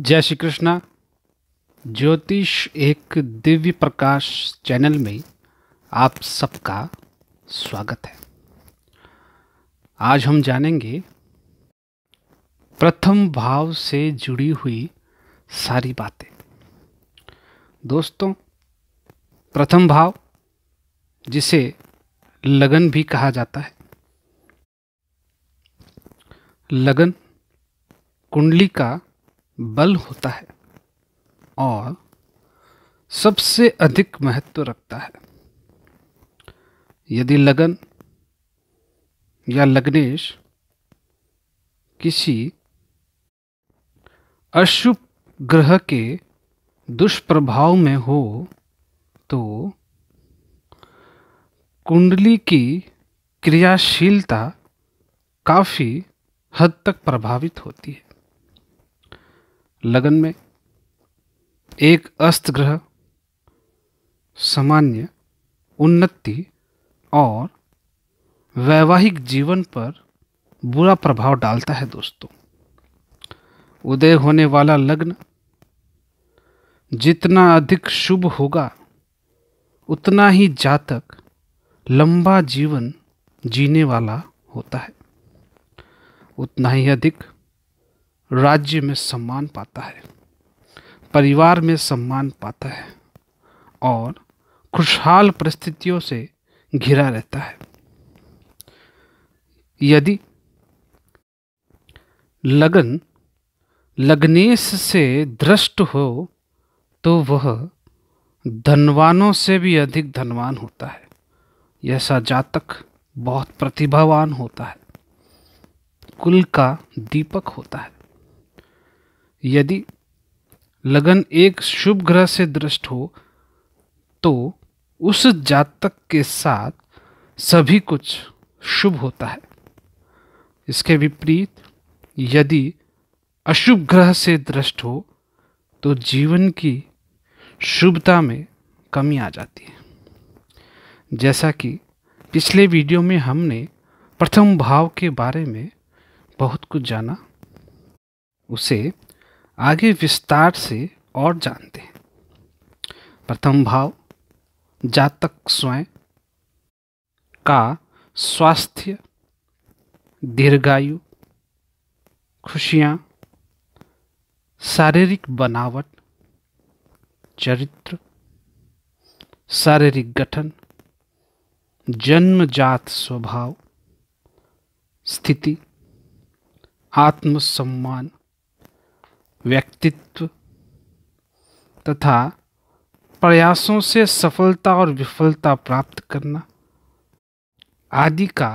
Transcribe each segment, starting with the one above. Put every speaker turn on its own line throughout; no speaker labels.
जय श्री कृष्णा ज्योतिष एक दिव्य प्रकाश चैनल में आप सबका स्वागत है आज हम जानेंगे प्रथम भाव से जुड़ी हुई सारी बातें दोस्तों प्रथम भाव जिसे लगन भी कहा जाता है लगन कुंडली का बल होता है और सबसे अधिक महत्व रखता है यदि लगन या लग्नेश किसी अशुभ ग्रह के दुष्प्रभाव में हो तो कुंडली की क्रियाशीलता काफ़ी हद तक प्रभावित होती है लगन में एक अस्त ग्रह सामान्य उन्नति और वैवाहिक जीवन पर बुरा प्रभाव डालता है दोस्तों उदय होने वाला लग्न जितना अधिक शुभ होगा उतना ही जातक लंबा जीवन जीने वाला होता है उतना ही अधिक राज्य में सम्मान पाता है परिवार में सम्मान पाता है और खुशहाल परिस्थितियों से घिरा रहता है यदि लगन लग्नेश से दृष्ट हो तो वह धनवानों से भी अधिक धनवान होता है ऐसा जातक बहुत प्रतिभावान होता है कुल का दीपक होता है यदि लगन एक शुभ ग्रह से दृष्ट हो तो उस जातक के साथ सभी कुछ शुभ होता है इसके विपरीत यदि अशुभ ग्रह से दृष्ट हो तो जीवन की शुभता में कमी आ जाती है जैसा कि पिछले वीडियो में हमने प्रथम भाव के बारे में बहुत कुछ जाना उसे आगे विस्तार से और जानते हैं प्रथम भाव जातक स्वयं का स्वास्थ्य दीर्घायु खुशियाँ शारीरिक बनावट चरित्र शारीरिक गठन जन्मजात स्वभाव स्थिति आत्मसम्मान व्यक्तित्व तथा प्रयासों से सफलता और विफलता प्राप्त करना आदि का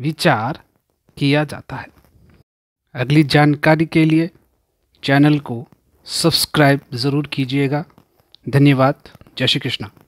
विचार किया जाता है अगली जानकारी के लिए चैनल को सब्सक्राइब ज़रूर कीजिएगा धन्यवाद जय श्री कृष्णा